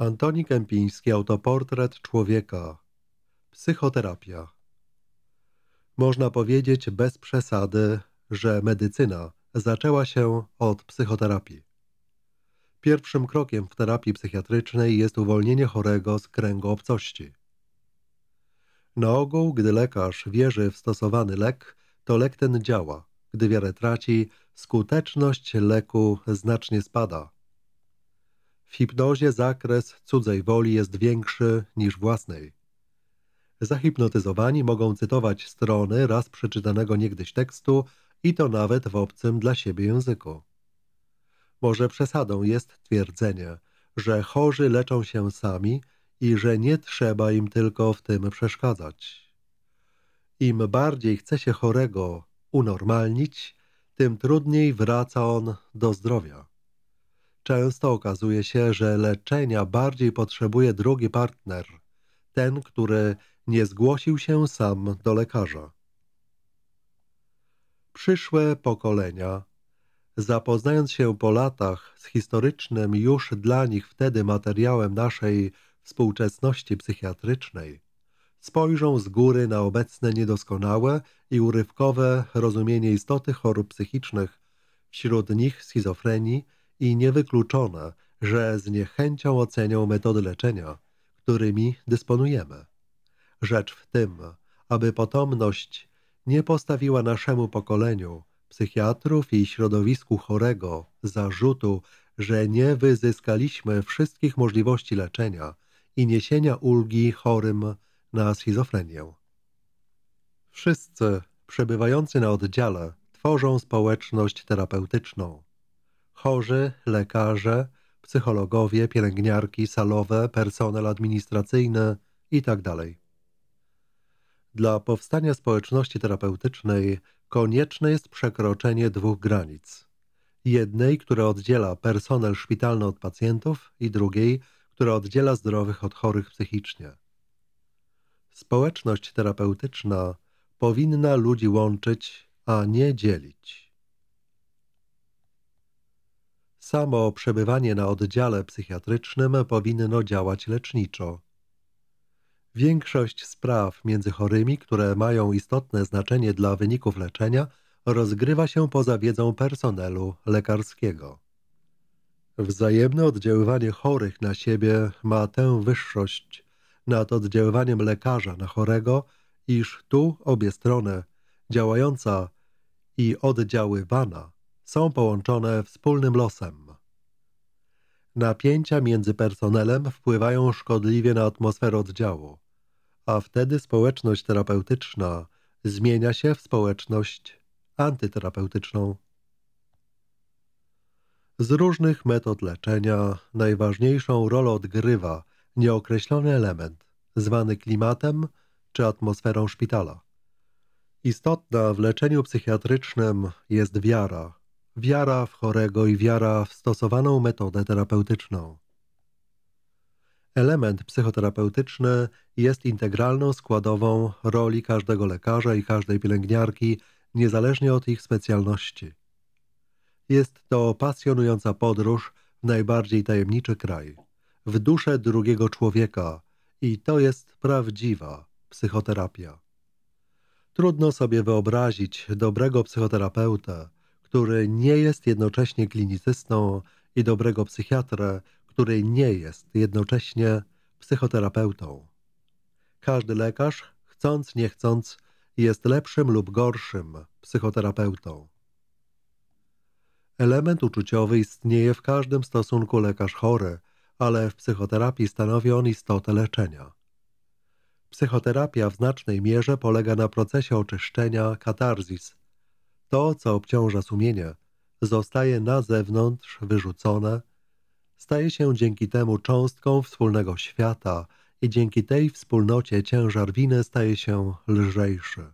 Antoni Kępiński Autoportret człowieka Psychoterapia Można powiedzieć bez przesady, że medycyna zaczęła się od psychoterapii. Pierwszym krokiem w terapii psychiatrycznej jest uwolnienie chorego z kręgu obcości. Na ogół, gdy lekarz wierzy w stosowany lek, to lek ten działa. Gdy wiarę traci, skuteczność leku znacznie spada – w hipnozie zakres cudzej woli jest większy niż własnej. Zahipnotyzowani mogą cytować strony raz przeczytanego niegdyś tekstu i to nawet w obcym dla siebie języku. Może przesadą jest twierdzenie, że chorzy leczą się sami i że nie trzeba im tylko w tym przeszkadzać. Im bardziej chce się chorego unormalnić, tym trudniej wraca on do zdrowia. Często okazuje się, że leczenia bardziej potrzebuje drugi partner, ten, który nie zgłosił się sam do lekarza. Przyszłe pokolenia, zapoznając się po latach z historycznym już dla nich wtedy materiałem naszej współczesności psychiatrycznej, spojrzą z góry na obecne niedoskonałe i urywkowe rozumienie istoty chorób psychicznych, wśród nich schizofrenii, i niewykluczone, że z niechęcią ocenią metody leczenia, którymi dysponujemy. Rzecz w tym, aby potomność nie postawiła naszemu pokoleniu, psychiatrów i środowisku chorego, zarzutu, że nie wyzyskaliśmy wszystkich możliwości leczenia i niesienia ulgi chorym na schizofrenię. Wszyscy przebywający na oddziale tworzą społeczność terapeutyczną chorzy, lekarze, psychologowie, pielęgniarki, salowe, personel administracyjny itd. Tak Dla powstania społeczności terapeutycznej konieczne jest przekroczenie dwóch granic. Jednej, która oddziela personel szpitalny od pacjentów i drugiej, która oddziela zdrowych od chorych psychicznie. Społeczność terapeutyczna powinna ludzi łączyć, a nie dzielić. Samo przebywanie na oddziale psychiatrycznym powinno działać leczniczo. Większość spraw między chorymi, które mają istotne znaczenie dla wyników leczenia, rozgrywa się poza wiedzą personelu lekarskiego. Wzajemne oddziaływanie chorych na siebie ma tę wyższość nad oddziaływaniem lekarza na chorego, iż tu obie strony, działająca i oddziaływana, są połączone wspólnym losem. Napięcia między personelem wpływają szkodliwie na atmosferę oddziału, a wtedy społeczność terapeutyczna zmienia się w społeczność antyterapeutyczną. Z różnych metod leczenia najważniejszą rolę odgrywa nieokreślony element, zwany klimatem czy atmosferą szpitala. Istotna w leczeniu psychiatrycznym jest wiara, wiara w chorego i wiara w stosowaną metodę terapeutyczną. Element psychoterapeutyczny jest integralną składową roli każdego lekarza i każdej pielęgniarki, niezależnie od ich specjalności. Jest to pasjonująca podróż w najbardziej tajemniczy kraj, w duszę drugiego człowieka i to jest prawdziwa psychoterapia. Trudno sobie wyobrazić dobrego psychoterapeuta który nie jest jednocześnie klinicystą i dobrego psychiatra, który nie jest jednocześnie psychoterapeutą. Każdy lekarz, chcąc nie chcąc, jest lepszym lub gorszym psychoterapeutą. Element uczuciowy istnieje w każdym stosunku lekarz chory, ale w psychoterapii stanowi on istotę leczenia. Psychoterapia w znacznej mierze polega na procesie oczyszczenia, katarzis, to, co obciąża sumienie, zostaje na zewnątrz wyrzucone, staje się dzięki temu cząstką wspólnego świata i dzięki tej wspólnocie ciężar winy staje się lżejszy.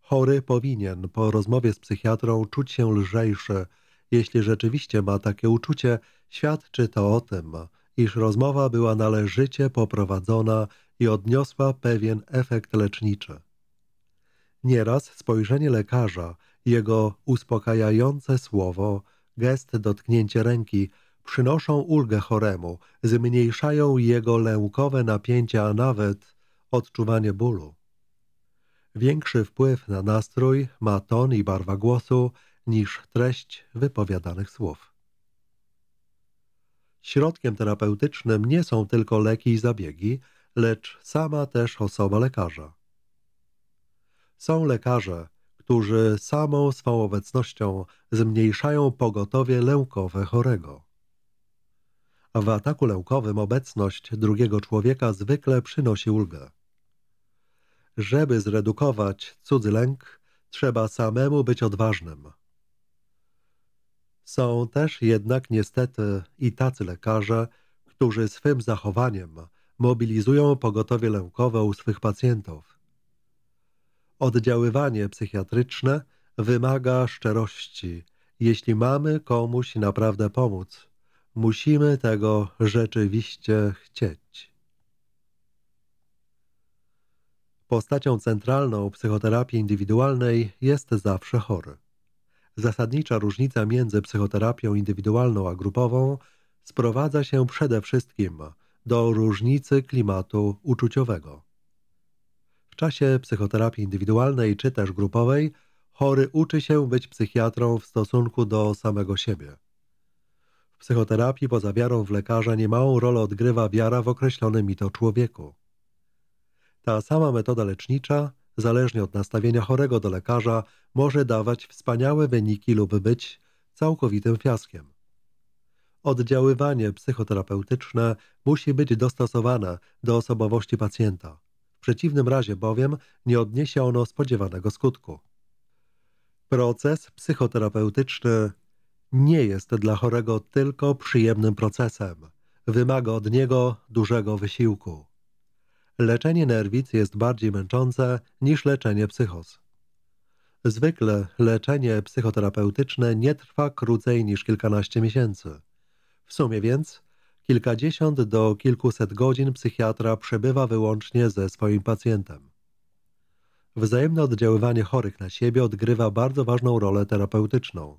Chory powinien po rozmowie z psychiatrą czuć się lżejszy. Jeśli rzeczywiście ma takie uczucie, świadczy to o tym, iż rozmowa była należycie poprowadzona i odniosła pewien efekt leczniczy. Nieraz spojrzenie lekarza, jego uspokajające słowo, gest dotknięcie ręki przynoszą ulgę choremu, zmniejszają jego lękowe napięcia, a nawet odczuwanie bólu. Większy wpływ na nastrój ma ton i barwa głosu niż treść wypowiadanych słów. Środkiem terapeutycznym nie są tylko leki i zabiegi, lecz sama też osoba lekarza. Są lekarze, którzy samą swą obecnością zmniejszają pogotowie lękowe chorego. W ataku lękowym obecność drugiego człowieka zwykle przynosi ulgę. Żeby zredukować cudzy lęk, trzeba samemu być odważnym. Są też jednak niestety i tacy lekarze, którzy swym zachowaniem mobilizują pogotowie lękowe u swych pacjentów. Oddziaływanie psychiatryczne wymaga szczerości. Jeśli mamy komuś naprawdę pomóc, musimy tego rzeczywiście chcieć. Postacią centralną psychoterapii indywidualnej jest zawsze chory. Zasadnicza różnica między psychoterapią indywidualną a grupową sprowadza się przede wszystkim do różnicy klimatu uczuciowego. W czasie psychoterapii indywidualnej czy też grupowej chory uczy się być psychiatrą w stosunku do samego siebie. W psychoterapii poza wiarą w lekarza niemałą rolę odgrywa wiara w określony mito człowieku. Ta sama metoda lecznicza, zależnie od nastawienia chorego do lekarza, może dawać wspaniałe wyniki lub być całkowitym fiaskiem. Oddziaływanie psychoterapeutyczne musi być dostosowane do osobowości pacjenta. W przeciwnym razie bowiem nie odniesie ono spodziewanego skutku. Proces psychoterapeutyczny nie jest dla chorego tylko przyjemnym procesem. Wymaga od niego dużego wysiłku. Leczenie nerwic jest bardziej męczące niż leczenie psychos. Zwykle leczenie psychoterapeutyczne nie trwa krócej niż kilkanaście miesięcy. W sumie więc kilkadziesiąt do kilkuset godzin psychiatra przebywa wyłącznie ze swoim pacjentem. Wzajemne oddziaływanie chorych na siebie odgrywa bardzo ważną rolę terapeutyczną.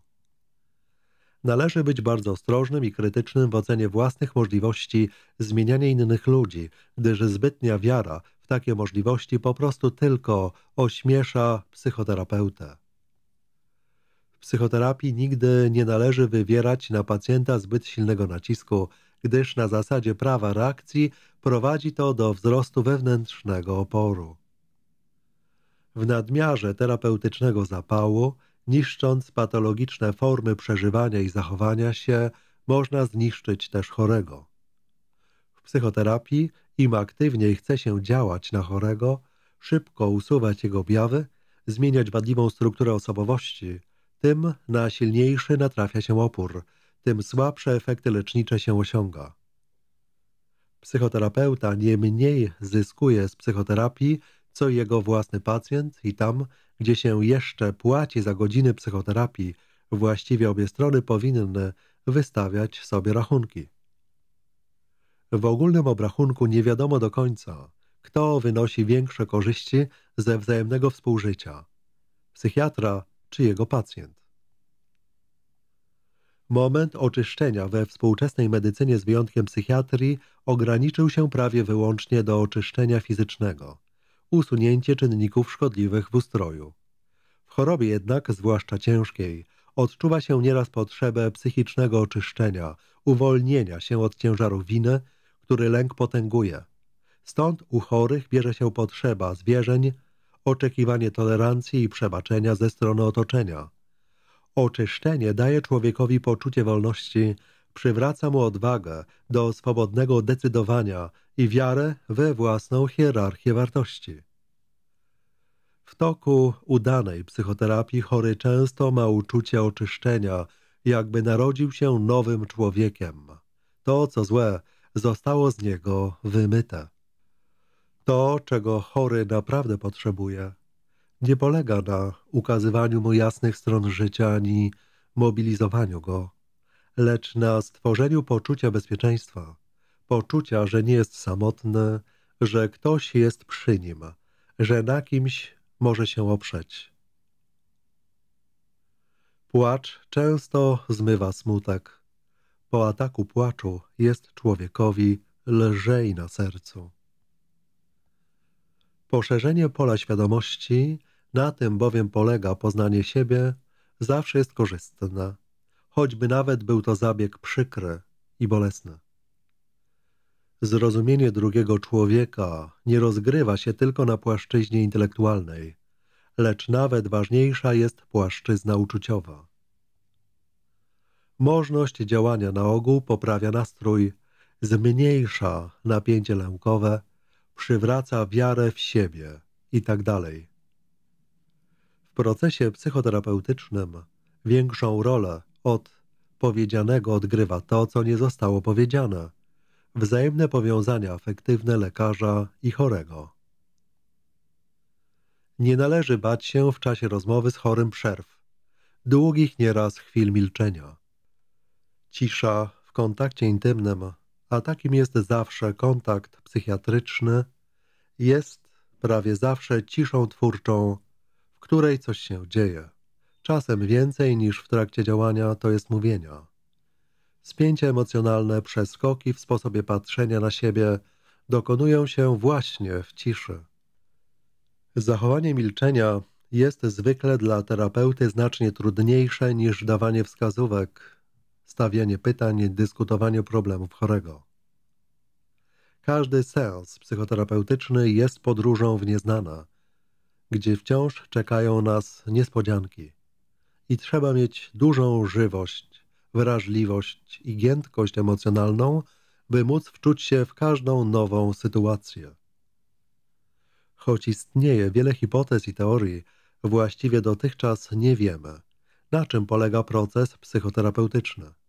Należy być bardzo ostrożnym i krytycznym w ocenie własnych możliwości zmieniania innych ludzi, gdyż zbytnia wiara w takie możliwości po prostu tylko ośmiesza psychoterapeutę. W psychoterapii nigdy nie należy wywierać na pacjenta zbyt silnego nacisku, gdyż na zasadzie prawa reakcji prowadzi to do wzrostu wewnętrznego oporu. W nadmiarze terapeutycznego zapału, niszcząc patologiczne formy przeżywania i zachowania się, można zniszczyć też chorego. W psychoterapii im aktywniej chce się działać na chorego, szybko usuwać jego objawy, zmieniać wadliwą strukturę osobowości, tym na silniejszy natrafia się opór – tym słabsze efekty lecznicze się osiąga. Psychoterapeuta nie mniej zyskuje z psychoterapii, co jego własny pacjent i tam, gdzie się jeszcze płaci za godziny psychoterapii, właściwie obie strony powinny wystawiać sobie rachunki. W ogólnym obrachunku nie wiadomo do końca, kto wynosi większe korzyści ze wzajemnego współżycia – psychiatra czy jego pacjent. Moment oczyszczenia we współczesnej medycynie z wyjątkiem psychiatrii ograniczył się prawie wyłącznie do oczyszczenia fizycznego, usunięcie czynników szkodliwych w ustroju. W chorobie jednak, zwłaszcza ciężkiej, odczuwa się nieraz potrzebę psychicznego oczyszczenia, uwolnienia się od ciężaru winy, który lęk potęguje. Stąd u chorych bierze się potrzeba zwierzeń, oczekiwanie tolerancji i przebaczenia ze strony otoczenia – Oczyszczenie daje człowiekowi poczucie wolności, przywraca mu odwagę do swobodnego decydowania i wiarę we własną hierarchię wartości. W toku udanej psychoterapii chory często ma uczucie oczyszczenia, jakby narodził się nowym człowiekiem. To, co złe, zostało z niego wymyte. To, czego chory naprawdę potrzebuje, nie polega na ukazywaniu mu jasnych stron życia ani mobilizowaniu go, lecz na stworzeniu poczucia bezpieczeństwa, poczucia, że nie jest samotny, że ktoś jest przy nim, że na kimś może się oprzeć. Płacz często zmywa smutek. Po ataku płaczu jest człowiekowi lżej na sercu. Poszerzenie pola świadomości na tym bowiem polega poznanie siebie, zawsze jest korzystne, choćby nawet był to zabieg przykry i bolesny. Zrozumienie drugiego człowieka nie rozgrywa się tylko na płaszczyźnie intelektualnej, lecz nawet ważniejsza jest płaszczyzna uczuciowa. Możność działania na ogół poprawia nastrój, zmniejsza napięcie lękowe, przywraca wiarę w siebie itd. Tak procesie psychoterapeutycznym większą rolę od powiedzianego odgrywa to, co nie zostało powiedziane wzajemne powiązania afektywne lekarza i chorego. Nie należy bać się w czasie rozmowy z chorym przerw, długich nieraz chwil milczenia. Cisza w kontakcie intymnym, a takim jest zawsze kontakt psychiatryczny, jest prawie zawsze ciszą twórczą której coś się dzieje. Czasem więcej niż w trakcie działania to jest mówienia. Spięcie emocjonalne, przeskoki w sposobie patrzenia na siebie dokonują się właśnie w ciszy. Zachowanie milczenia jest zwykle dla terapeuty znacznie trudniejsze niż dawanie wskazówek, stawianie pytań, dyskutowanie problemów chorego. Każdy seans psychoterapeutyczny jest podróżą w nieznana gdzie wciąż czekają nas niespodzianki. I trzeba mieć dużą żywość, wrażliwość i giętkość emocjonalną, by móc wczuć się w każdą nową sytuację. Choć istnieje wiele hipotez i teorii, właściwie dotychczas nie wiemy, na czym polega proces psychoterapeutyczny.